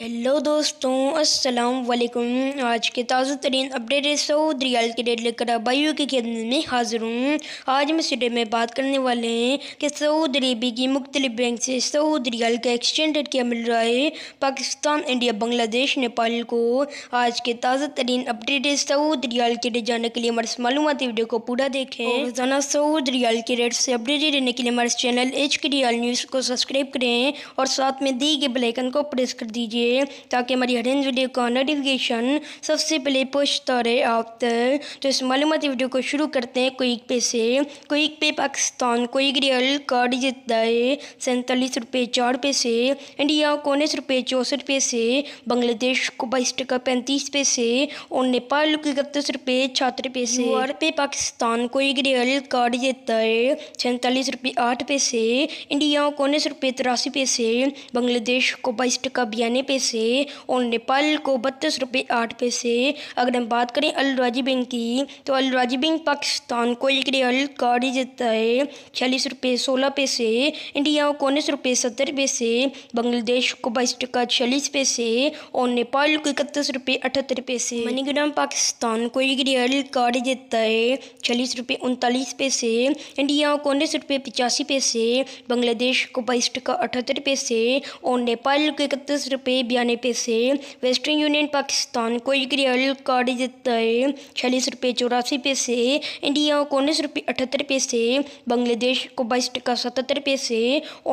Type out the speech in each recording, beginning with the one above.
hello दोस्तों अस्सलाम वालेकुम आज के ताज़ा तरीन अपडेट सऊद रियाल के डेट लेकर बायो के खिदमत में हाजिर हूँ आज मैं सीडे में बात करने वाले हैं कि सऊद अरेबी की मुख्तलि बैंक से सऊद रियाल का एक्सचेंज रेट क्या मिल रहा है पाकिस्तान इंडिया बांग्लादेश नेपाल को आज के ताज़ा तरीन अपडेट सऊद रियाल के डेट जाने के लिए हमारे मालूमती वीडियो को पूरा देखें रोज़ाना सऊद रियाल के रेट से अपडेटेड रहने के लिए हमारे चैनल एच के रियाल न्यूज़ को सब्सक्राइब करें और साथ में दी गए बेलाइकन को प्रेस कर दीजिए करिए ताकि हमारी हर वीडियो का नोटिफिकेशन सबसे पहले पहुँचता रहे आप तक तो इस मालूमती वीडियो को शुरू करते हैं कोई पे से कोई पे पाकिस्तान कोई रियल कार्ड जीतता है सैंतालीस रुपये चार पैसे इंडिया को उन्नीस रुपये चौंसठ पैसे बांग्लादेश को बाईस टका पैंतीस पैसे और नेपाल को इकतीस रुपये छात्र पैसे और पे पाकिस्तान को एक रियल कार्ड जीतता है सैंतालीस रुपये आठ पैसे इंडिया को उन्नीस रुपये तिरासी पैसे बांग्लादेश को बाईस टका बयानवे पैसे और नेपाल को बत्तीस रुपये आठ पैसे अगर हम बात करें अलराजी बैंक की तो अलराजी बैंक पाकिस्तान को एक रियल गाड़ी देता है छियालीस रुपये सोलह पैसे इंडिया को उन्नीस रुपये सत्तर पैसे बांग्लादेश को बाईस टका छियालीस पैसे और नेपाल को इकतीस रुपये अठहत्तर पैसे मनीग्राम पाकिस्तान को एक रियल गाड़ी देता है छियालीस रुपये उनतालीस पैसे इंडिया को उन्नीस रुपये पचासी पैसे बांग्लादेश को बाईस टका अठहत्तर पैसे और नेपाल को इकतीस रुपये बयान पे से वेस्टर्न यूनियन पाकिस्तान को एक रियल कार्ड देता है छियालीस रुपये चौरासी पैसे इंडिया को उन्नीस रुपये अठहत्तर पैसे बांग्लादेश को बाईस टका सतहत्तर पैसे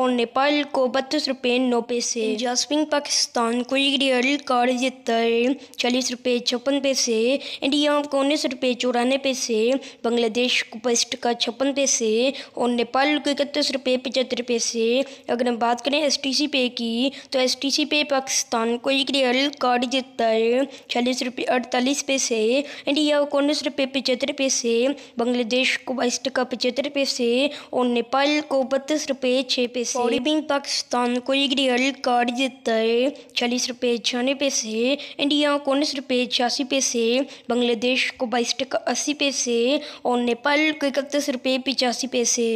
और नेपाल को बत्तीस रुपये नौ पैसे जासपिंग पाकिस्तान को एक रियल कार्ड देता है चालीस रुपये छप्पन पैसे इंडिया को उन्नीस रुपये चौरानवे पैसे बांग्लादेश को बाईस टका छप्पन पैसे और नेपाल को इकतीस रुपये पचहत्तर पैसे अगर हम बात करें एस टी सी पे की तो एस टी सी पे पाकिस्तान पाकिस्तान को एक रियल कार्ड जीतता है छियालीस रुपये अड़तालीस पैसे इंडिया को उन्नीस रुपये पचहत्तर पैसे बांग्लादेश को बाईस टका पचहत्तर पैसे और नेपाल को बत्तीस रुपये छः पैसे और पाकिस्तान को एक रियल कार्ड जीतता है छियालीस रुपये छियानवे पैसे इंडिया को उन्नीस रुपये छियासी पैसे बांग्लादेश को बाईस टका अस्सी पैसे और नेपाल को इकतीस रुपये पिचासी पैसे